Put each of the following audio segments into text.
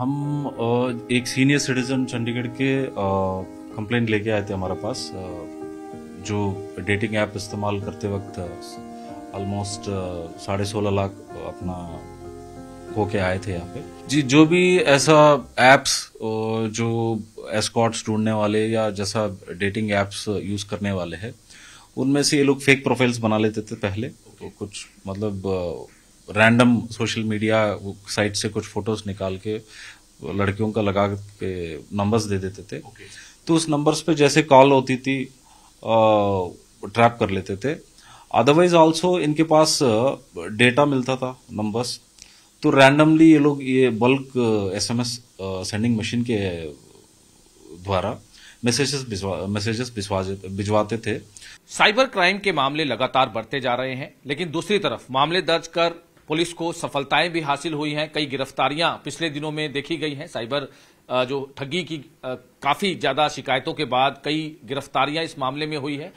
हम एक senior citizen Chandigarh के कंप्लेंट लेके आए थे हमारे पास जो डेटिंग ऐप इस्तेमाल करते वक्त ऑलमोस्ट साढ़े सोलह लाख अपना होके आए थे यहाँ पे जी जो भी ऐसा ऐप्स जो एस्कॉट्स ढूंढने वाले या जैसा डेटिंग ऐप्स यूज करने वाले हैं उनमें से ये लोग फेक प्रोफाइल्स बना लेते थे पहले तो कुछ मतलब रैंडम सोशल मीडिया साइट से कुछ फोटोज निकाल के लड़कियों का लगा के नंबर्स दे देते थे okay. तो उस नंबर्स पे जैसे कॉल होती थी ट्रैप कर लेते थे अदरवाइज ऑल्सो इनके पास डेटा मिलता था नंबर्स तो रैंडमली ये लोग ये बल्क एसएमएस सेंडिंग मशीन के द्वारा मैसेजेस मैसेजेस भिजवाते थे साइबर क्राइम के मामले लगातार बढ़ते जा रहे हैं लेकिन दूसरी तरफ मामले दर्ज कर पुलिस को सफलताएं भी हासिल हुई हैं कई गिरफ्तारियां पिछले दिनों में देखी गई हैं साइबर जो ठगी की काफी ज्यादा शिकायतों के बाद कई गिरफ्तारियां इस मामले में हुई है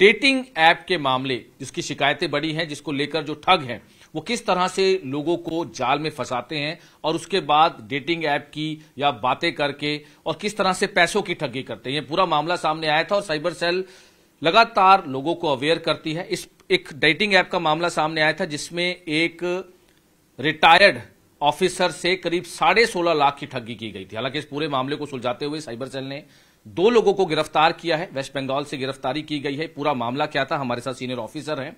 डेटिंग ऐप के मामले जिसकी शिकायतें बढ़ी हैं जिसको लेकर जो ठग हैं वो किस तरह से लोगों को जाल में फंसाते हैं और उसके बाद डेटिंग ऐप की या बातें करके और किस तरह से पैसों की ठगी करते हैं ये पूरा मामला सामने आया था और साइबर सेल लगातार लोगों को अवेयर करती है इस एक डेटिंग ऐप का मामला सामने आया था जिसमें एक रिटायर्ड ऑफिसर से करीब साढ़े सोलह लाख की ठगी की गई थी हालांकि इस पूरे मामले को सुलझाते हुए साइबर सेल ने दो लोगों को गिरफ्तार किया है वेस्ट बंगाल से गिरफ्तारी की गई है पूरा मामला क्या था हमारे साथ सीनियर ऑफिसर हैं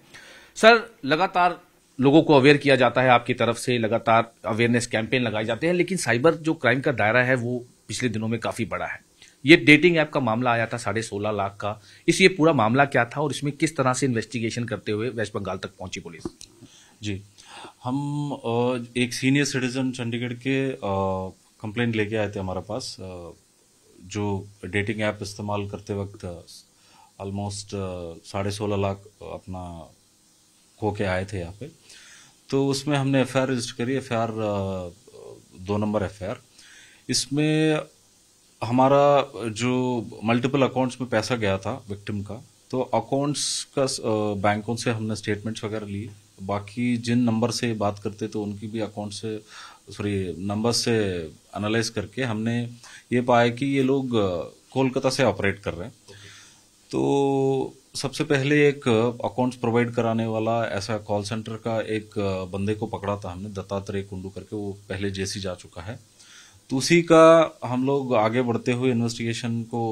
सर लगातार लोगों को अवेयर किया जाता है आपकी तरफ से लगातार अवेयरनेस कैंपेन लगाए जाते हैं लेकिन साइबर जो क्राइम का दायरा है वो पिछले दिनों में काफी बड़ा है ये डेटिंग ऐप का मामला आया था साढ़े सोलह लाख का इस ये पूरा मामला क्या था और इसमें किस तरह से इन्वेस्टिगेशन करते हुए वेस्ट बंगाल तक पहुंची पुलिस जी हम एक सीनियर सिटीजन चंडीगढ़ के कंप्लेंट लेके आए थे हमारे पास जो डेटिंग ऐप इस्तेमाल करते वक्त ऑलमोस्ट साढ़े सोलह लाख अपना खो के आए थे यहाँ पे तो उसमें हमने एफ रजिस्टर करी एफ दो नंबर एफ इसमें हमारा जो मल्टीपल अकाउंट्स में पैसा गया था विक्टिम का तो अकाउंट्स का बैंकों से हमने स्टेटमेंट्स वगैरह लिए बाकी जिन नंबर से बात करते तो उनकी भी अकाउंट से सॉरी नंबर से एनालाइज करके हमने ये पाया कि ये लोग कोलकाता से ऑपरेट कर रहे हैं okay. तो सबसे पहले एक अकाउंट्स प्रोवाइड कराने वाला ऐसा कॉल सेंटर का एक बंदे को पकड़ा था हमने दत्तात्रेय कुंडू करके वो पहले जेसी जा चुका है तो उसी का हम लोग आगे बढ़ते हुए इन्वेस्टिगेशन को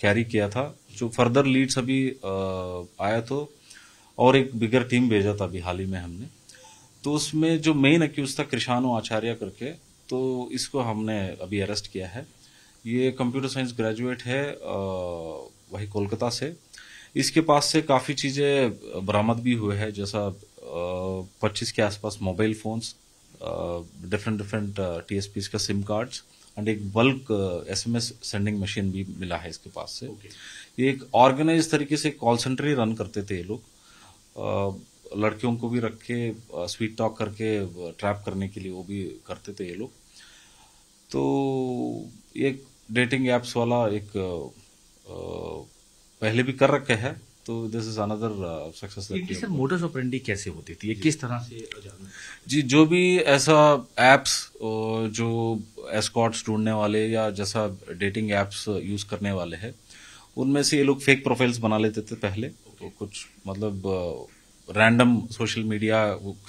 कैरी किया था जो फर्दर लीड्स अभी आया तो और एक बिगर टीम भेजा था अभी हाल ही में हमने तो उसमें जो मेन अक्यूज था कृषानो आचार्य करके तो इसको हमने अभी अरेस्ट किया है ये कंप्यूटर साइंस ग्रेजुएट है वही कोलकाता से इसके पास से काफ़ी चीज़ें बरामद भी हुए हैं जैसा पच्चीस के आसपास मोबाइल फ़ोन्स डिफरेंट डिफरेंट टी का सिम कार्ड्स एंड एक bulk S M S sending machine भी मिला है इसके पास से okay. ये एक ऑर्गेनाइज तरीके से कॉल सेंटर ही रन करते थे ये लोग uh, लड़कियों को भी रख के स्वीट uh, टॉक करके ट्रैप uh, करने के लिए वो भी करते थे ये लोग तो एक डेटिंग एप्स वाला एक आ, पहले भी कर रखे है तो this is another success sir modus operandi कैसे होती थी ये किस तरह से जी जो भी ऐसा एप्स जो एस्कॉट्स ढूंढने वाले या जैसा डेटिंग एप्स यूज करने वाले हैं उनमें से ये लोग फेक प्रोफाइल्स बना लेते थे पहले तो कुछ मतलब रैंडम सोशल मीडिया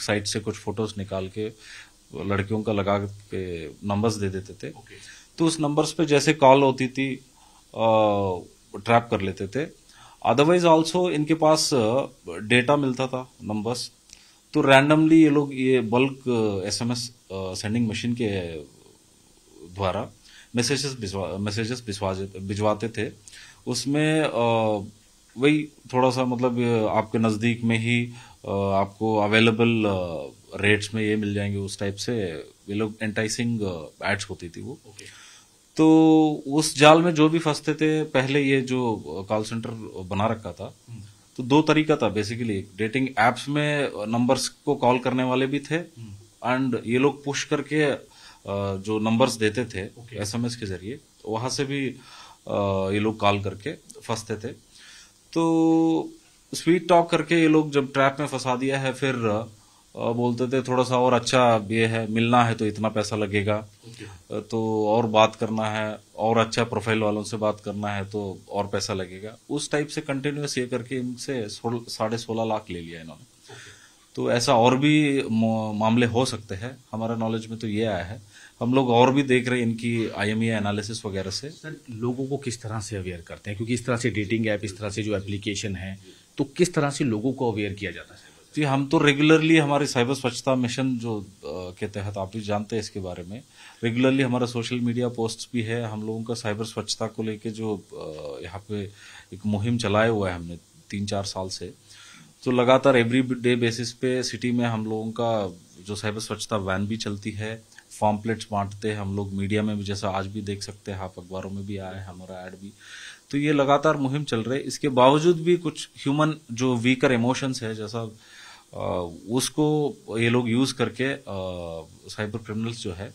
साइट से कुछ फोटोज निकाल के लड़कियों का लगा के नंबर्स दे देते थे तो उस नंबर्स पे जैसे कॉल होती थी ट्रैप uh, कर लेते थे अदरवाइज ऑल्सो इनके पास डेटा मिलता था नंबर्स तो रैंडमली ये लोग ये बल्क एसएमएस सेंडिंग मशीन के द्वारा मैसेजेस भिजवा मैसेजेस भिजवाते थे उसमें वही थोड़ा सा मतलब आपके नज़दीक में ही आपको अवेलेबल रेट्स में ये मिल जाएंगे उस टाइप से ये लोग एंटाइसिंग एड्स होती थी वो okay. तो उस जाल में जो भी फंसते थे पहले ये जो कॉल सेंटर बना रखा था तो दो तरीका था बेसिकली डेटिंग एप्स में नंबर्स को कॉल करने वाले भी थे एंड ये लोग पुश करके जो नंबर्स देते थे एस एम एस के जरिए तो वहाँ से भी ये लोग कॉल करके फंसते थे तो स्वीट टॉक करके ये लोग जब ट्रैप में फंसा दिया है फिर बोलते थे थोड़ा सा और अच्छा ये है मिलना है तो इतना पैसा लगेगा okay. तो और बात करना है और अच्छा प्रोफाइल वालों से बात करना है तो और पैसा लगेगा उस टाइप से कंटिन्यूस ये करके इनसे साढ़े सोलह लाख ले लिया इन्होंने okay. तो ऐसा और भी मामले हो सकते हैं हमारे नॉलेज में तो ये आया है हम लोग और भी देख रहे हैं इनकी आई एम एनालिसिस वगैरह से सर लोगों को किस तरह से अवेयर करते हैं क्योंकि इस तरह से डेटिंग ऐप इस तरह से जो एप्लीकेशन है तो किस तरह से लोगों को अवेयर किया जाता है जी हम तो रेगुलरली हमारे साइबर स्वच्छता मिशन जो के तहत आप भी जानते हैं इसके बारे में रेगुलरली हमारा सोशल मीडिया पोस्ट भी है हम लोगों का साइबर स्वच्छता को लेके जो यहाँ पे एक मुहिम चलाया हुआ है हमने तीन चार साल से तो लगातार एवरी डे बेसिस पे सिटी में हम लोगों का जो साइबर स्वच्छता वैन भी चलती है फॉर्म प्लेट्स बांटते हैं हम लोग मीडिया में भी जैसा आज भी देख सकते हैं आप अखबारों में भी आए हमारा ऐड भी तो ये लगातार मुहिम चल रही है इसके बावजूद भी कुछ ह्यूमन जो वीकर इमोशंस है जैसा उसको ये लोग यूज करके साइबर क्रिमिनल्स जो है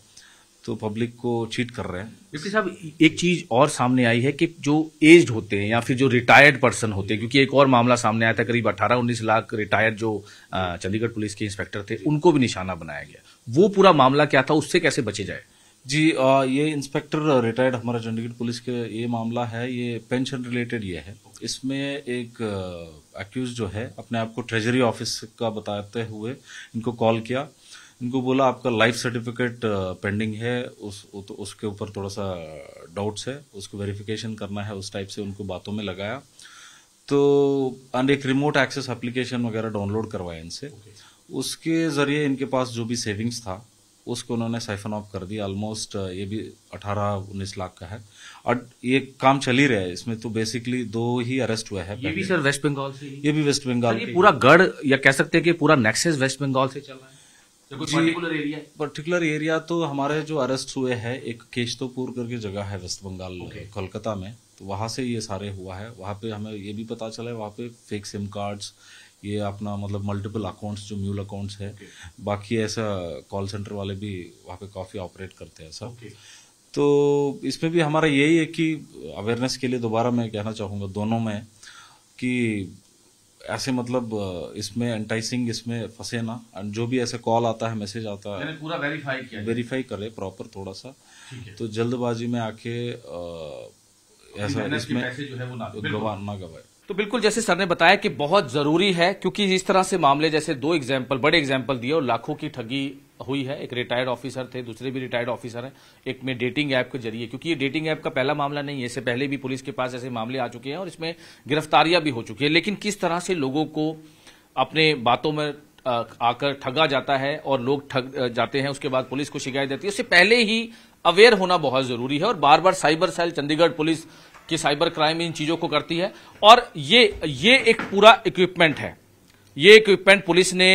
तो पब्लिक को चीट कर रहे हैं डॉक्टर साहब एक चीज और सामने आई है कि जो एज्ड होते हैं या फिर जो रिटायर्ड पर्सन होते हैं क्योंकि एक और मामला सामने आया था करीब 18-19 लाख रिटायर्ड जो चंडीगढ़ पुलिस के इंस्पेक्टर थे उनको भी निशाना बनाया गया वो पूरा मामला क्या था उससे कैसे बचे जाए जी आ, ये इंस्पेक्टर रिटायर्ड हमारा चंडीगढ़ पुलिस के ये मामला है ये पेंशन रिलेटेड ये है इसमें एक एक्यूज जो है अपने आप को ट्रेजरी ऑफिस का बताते हुए इनको कॉल किया इनको बोला आपका लाइफ सर्टिफिकेट पेंडिंग है उस तो उसके ऊपर थोड़ा सा डाउट्स है उसको वेरिफिकेशन करना है उस टाइप से उनको बातों में लगाया तो एंड एक रिमोट एक्सेस एप्लीकेशन वगैरह डाउनलोड करवाया इनसे okay. उसके ज़रिए इनके पास जो भी सेविंग्स था उसको उन्होंने साइफन ऑफ कर दिया ऑलमोस्ट uh, ये भी अठारह उन्नीस लाख का है और ये काम चल ही रहा है इसमें तो बेसिकली दो ही अरेस्ट हुए हैं ये भी सर वेस्ट बंगाल से ये भी वेस्ट बंगाल ये पूरा गढ़ या कह सकते हैं कि पूरा नेक्सेस वेस्ट बंगाल से चल रहा है पर्टिकुलर एरिया तो हमारे जो अरेस्ट हुए हैं एक केशतोपुर करके जगह है वेस्ट बंगाल okay. कोलकाता में तो वहां से ये सारे हुआ है वहां पे हमें ये भी पता चला है वहां पे फेक सिम कार्ड्स ये अपना मतलब मल्टीपल अकाउंट्स जो म्यूल अकाउंट्स है okay. बाकी ऐसा कॉल सेंटर वाले भी वहाँ पे काफ़ी ऑपरेट करते हैं ऐसा okay. तो इसमें भी हमारा यही है कि अवेयरनेस के लिए दोबारा मैं कहना चाहूँगा दोनों में कि ऐसे मतलब इसमें एंटाइसिंग इसमें फंसे ना एंड जो भी ऐसे कॉल आता है मैसेज आता है पूरा वेरीफाई किया वेरीफाई करे प्रॉपर थोड़ा सा तो जल्दबाजी में आके ऐसा इसमें गवा ना गवाए तो बिल्कुल जैसे सर ने बताया कि बहुत जरूरी है क्योंकि इस तरह से मामले जैसे दो एग्जाम्पल बड़े एग्जाम्पल दिए और लाखों की ठगी हुई है एक रिटायर्ड ऑफिसर थे दूसरे भी रिटायर्ड ऑफिसर हैं एक में डेटिंग ऐप के जरिए क्योंकि ये डेटिंग ऐप का पहला मामला नहीं है इससे पहले भी पुलिस के पास ऐसे मामले आ चुके हैं और इसमें गिरफ्तारियां भी हो चुकी है लेकिन किस तरह से लोगों को अपने बातों में आकर ठगा जाता है और लोग ठग जाते हैं उसके बाद पुलिस को शिकायत देती है उससे पहले ही अवेयर होना बहुत जरूरी है और बार बार साइबर सेल चंडीगढ़ पुलिस कि साइबर क्राइम इन चीजों को करती है और ये ये एक पूरा इक्विपमेंट है ये इक्विपमेंट पुलिस ने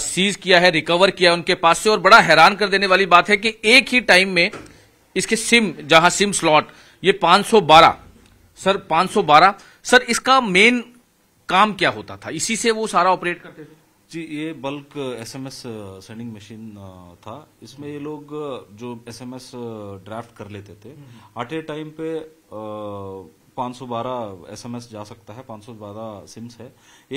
सीज किया है रिकवर किया है उनके पास से और बड़ा हैरान कर देने वाली बात है कि एक ही टाइम में इसके सिम जहां सिम स्लॉट ये 512 सर 512 सर इसका मेन काम क्या होता था इसी से वो सारा ऑपरेट करते थे जी ये बल्क एसएमएस सेंडिंग मशीन था इसमें ये लोग uh, जो एसएमएस ड्राफ्ट uh, कर लेते थे एट ए टाइम पे आ, uh, सौ बारह एस जा सकता है पाँच सौ बारह सिम्स है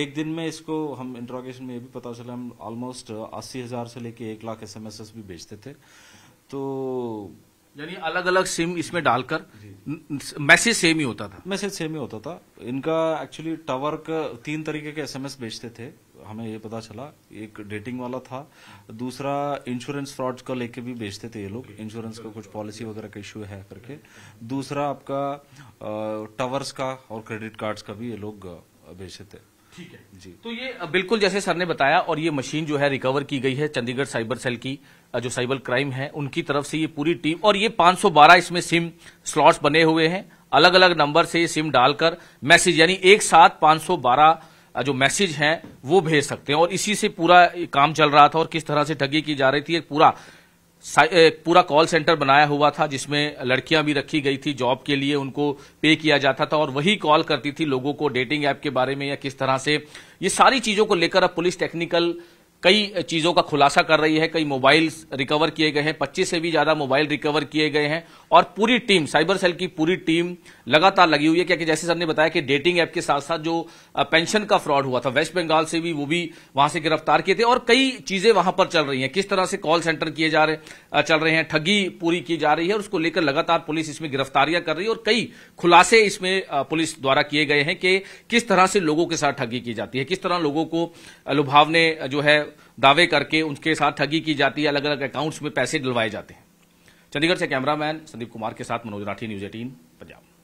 एक दिन में इसको हम इंट्रोगेशन में ये भी पता चला हम ऑलमोस्ट अस्सी हज़ार से लेके एक लाख एस भी भेजते थे तो यानी अलग अलग सिम इसमें डालकर मैसेज सेम ही होता था मैसेज सेम ही होता था इनका एक्चुअली टावर का तीन तरीके के एसएमएस भेजते थे हमें ये पता चला एक डेटिंग वाला था दूसरा इंश्योरेंस फ्रॉड का लेके भी बेचते थे ये लोग इंश्योरेंस का कुछ पॉलिसी वगैरह का इश्यू है करके दूसरा आपका टावर्स का और क्रेडिट कार्ड्स का भी ये लोग बेचते थे ठीक है जी तो ये बिल्कुल जैसे सर ने बताया और ये मशीन जो है रिकवर की गई है चंडीगढ़ साइबर सेल की जो साइबर क्राइम है उनकी तरफ से ये पूरी टीम और ये 512 इसमें सिम स्लॉट्स बने हुए हैं अलग अलग नंबर से ये सिम डालकर मैसेज यानी एक साथ 512 जो मैसेज है वो भेज सकते हैं और इसी से पूरा काम चल रहा था और किस तरह से ठगी की जा रही थी एक पूरा एक पूरा कॉल सेंटर बनाया हुआ था जिसमें लड़कियां भी रखी गई थी जॉब के लिए उनको पे किया जाता था और वही कॉल करती थी लोगों को डेटिंग ऐप के बारे में या किस तरह से ये सारी चीजों को लेकर अब पुलिस टेक्निकल कई चीज़ों का खुलासा कर रही है कई मोबाइल रिकवर किए गए हैं पच्चीस से भी ज़्यादा मोबाइल रिकवर किए गए हैं और पूरी टीम साइबर सेल की पूरी टीम लगातार लगी हुई है क्योंकि जैसे सर ने बताया कि डेटिंग ऐप के साथ साथ जो पेंशन का फ्रॉड हुआ था वेस्ट बंगाल से भी वो भी वहां से गिरफ्तार किए थे और कई चीज़ें वहां पर चल रही हैं किस तरह से कॉल सेंटर किए जा रहे चल रहे हैं ठगी पूरी की जा रही है और उसको लेकर लगातार पुलिस इसमें गिरफ्तारियां कर रही है और कई खुलासे इसमें पुलिस द्वारा किए गए हैं कि किस तरह से लोगों के साथ ठगी की जाती है किस तरह लोगों को लुभावने जो है दावे करके उनके साथ ठगी की जाती है अलग अलग अकाउंट्स में पैसे डलवाए जाते हैं चंडीगढ़ से कैमरामैन संदीप कुमार के साथ मनोज राठी न्यूज एटीन